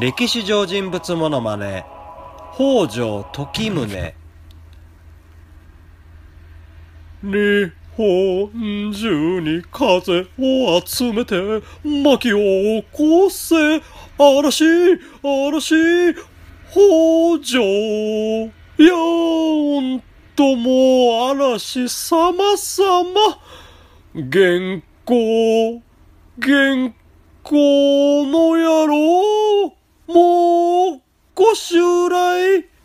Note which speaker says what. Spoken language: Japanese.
Speaker 1: 歴史上人物ものまね北条時宗
Speaker 2: 日本中に風を集めて巻き起こせ嵐嵐北条やんとも嵐様ま原稿原稿の野郎
Speaker 3: ご襲来